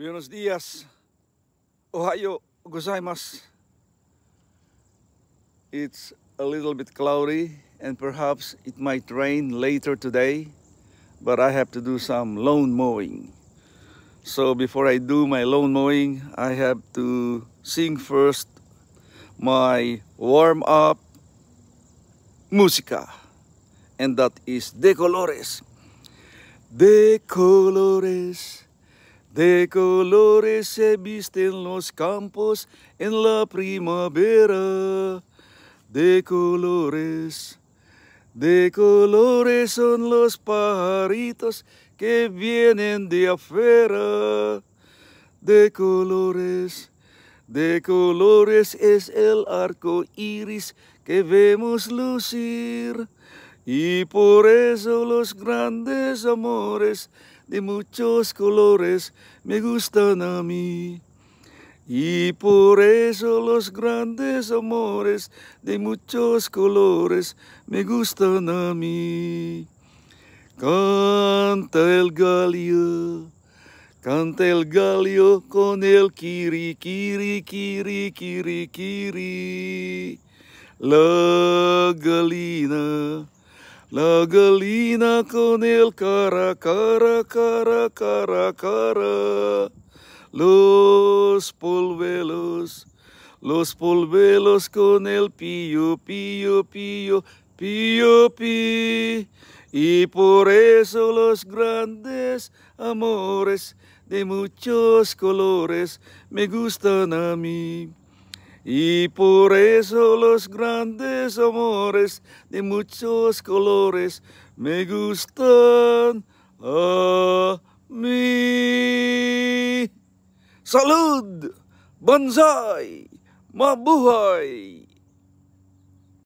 Buenos dias. Ohio gozaimasu. It's a little bit cloudy and perhaps it might rain later today, but I have to do some lawn mowing. So before I do my lawn mowing, I have to sing first my warm up música and that is De Colores. De Colores De colores se visten los campos en la primavera. De colores, de colores son los pajaritos que vienen de afuera. De colores, de colores es el arco iris que vemos lucir. Y por eso los grandes amores de muchos colores me gustan a mí. Y por eso los grandes amores de muchos colores me gustan a mí. Canta el galio canta el galio con el kiri, kiri, kiri, kiri, kiri. La galina la galina con el cara, cara, cara, cara, cara. Los polvelos, los polvelos con el pío, pío, pío, pío, pío. Y por eso los grandes amores de muchos colores me gustan a mí. Y por eso los grandes amores de muchos colores me gustan a mí. Salud, ¡Banzai! mabuhay.